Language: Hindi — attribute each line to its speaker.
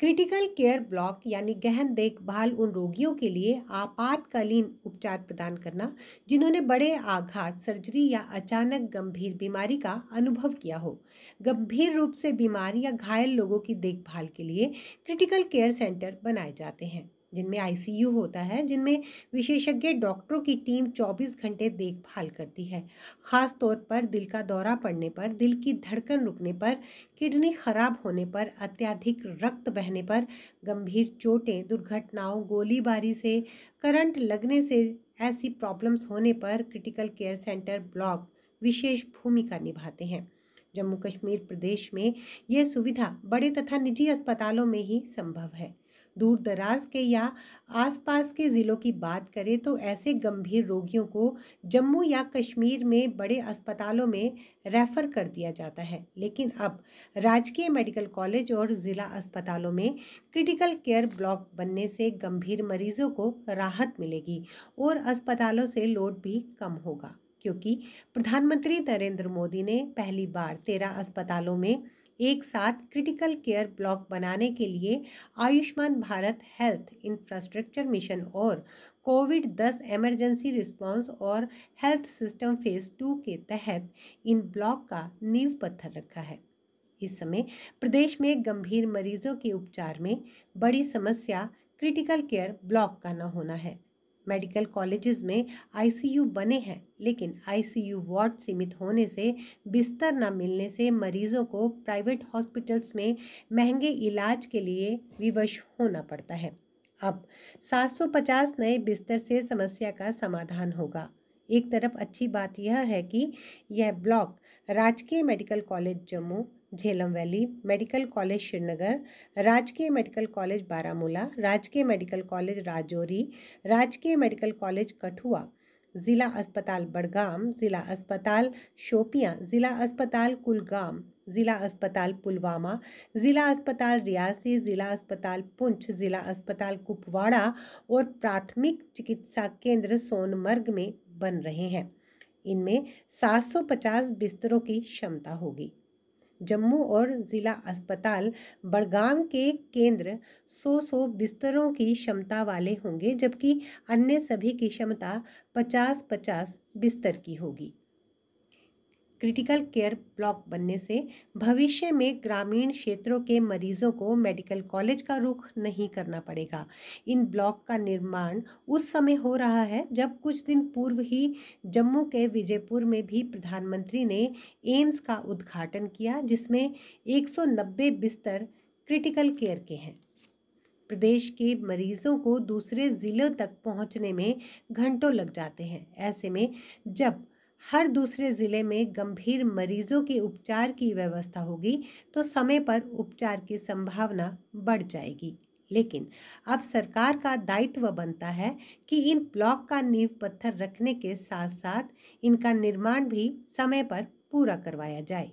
Speaker 1: क्रिटिकल केयर ब्लॉक यानी गहन देखभाल उन रोगियों के लिए आपातकालीन उपचार प्रदान करना जिन्होंने बड़े आघात सर्जरी या अचानक गंभीर बीमारी का अनुभव किया हो गंभीर रूप से बीमार या घायल लोगों की देखभाल के लिए क्रिटिकल केयर सेंटर बनाए जाते हैं जिनमें आईसीयू होता है जिनमें विशेषज्ञ डॉक्टरों की टीम 24 घंटे देखभाल करती है ख़ास तौर पर दिल का दौरा पड़ने पर दिल की धड़कन रुकने पर किडनी खराब होने पर अत्यधिक रक्त बहने पर गंभीर चोटें दुर्घटनाओं गोलीबारी से करंट लगने से ऐसी प्रॉब्लम्स होने पर क्रिटिकल केयर सेंटर ब्लॉक विशेष भूमिका निभाते हैं जम्मू कश्मीर प्रदेश में यह सुविधा बड़े तथा निजी अस्पतालों में ही संभव है दूर दराज के या आसपास के ज़िलों की बात करें तो ऐसे गंभीर रोगियों को जम्मू या कश्मीर में बड़े अस्पतालों में रेफ़र कर दिया जाता है लेकिन अब राजकीय मेडिकल कॉलेज और ज़िला अस्पतालों में क्रिटिकल केयर ब्लॉक बनने से गंभीर मरीजों को राहत मिलेगी और अस्पतालों से लोड भी कम होगा क्योंकि प्रधानमंत्री नरेंद्र मोदी ने पहली बार तेरह अस्पतालों में एक साथ क्रिटिकल केयर ब्लॉक बनाने के लिए Ayushman Bharat health infrastructure mission और कोविड दस एमरजेंसी रिस्पांस और हेल्थ सिस्टम फेज़ टू के तहत इन ब्लॉक का नींव पत्थर रखा है इस समय प्रदेश में गंभीर मरीजों के उपचार में बड़ी समस्या क्रिटिकल केयर ब्लॉक का न होना है मेडिकल कॉलेजेस में आईसीयू बने हैं लेकिन आईसीयू वार्ड सीमित होने से बिस्तर न मिलने से मरीजों को प्राइवेट हॉस्पिटल्स में महंगे इलाज के लिए विवश होना पड़ता है अब 750 नए बिस्तर से समस्या का समाधान होगा एक तरफ अच्छी बात यह है कि यह ब्लॉक राजकीय medical college Jammu Jhelum valley medical college Srinagar राजकीय मेडिकल कॉलेज बारामूला राजकीय मेडिकल कॉलेज राजौरी राजकीय मेडिकल कॉलेज कठुआ ज़िला अस्पताल बड़गाम ज़िला अस्पताल शोपियाँ ज़िला अस्पताल कुलगाम ज़िला अस्पताल पुलवामा ज़िला अस्पताल रियासी ज़िला अस्पताल पुंछ ज़िला अस्पताल कुपवाड़ा और प्राथमिक चिकित्सा केंद्र सोनमर्ग में बन रहे हैं इनमें 750 बिस्तरों की क्षमता होगी जम्मू और ज़िला अस्पताल बड़गाम के केंद्र 100-100 बिस्तरों की क्षमता वाले होंगे जबकि अन्य सभी की क्षमता 50-50 बिस्तर की होगी क्रिटिकल केयर ब्लॉक बनने से भविष्य में ग्रामीण क्षेत्रों के मरीजों को मेडिकल कॉलेज का रुख नहीं करना पड़ेगा इन ब्लॉक का निर्माण उस समय हो रहा है जब कुछ दिन पूर्व ही जम्मू के विजयपुर में भी प्रधानमंत्री ने एम्स का उद्घाटन किया जिसमें 190 बिस्तर क्रिटिकल केयर के हैं प्रदेश के मरीजों को दूसरे ज़िलों तक पहुंचने में घंटों लग जाते हैं ऐसे में जब हर दूसरे ज़िले में गंभीर मरीजों के उपचार की व्यवस्था होगी तो समय पर उपचार की संभावना बढ़ जाएगी लेकिन अब सरकार का दायित्व बनता है कि इन ब्लॉक का नींव पत्थर रखने के साथ साथ इनका निर्माण भी समय पर पूरा करवाया जाए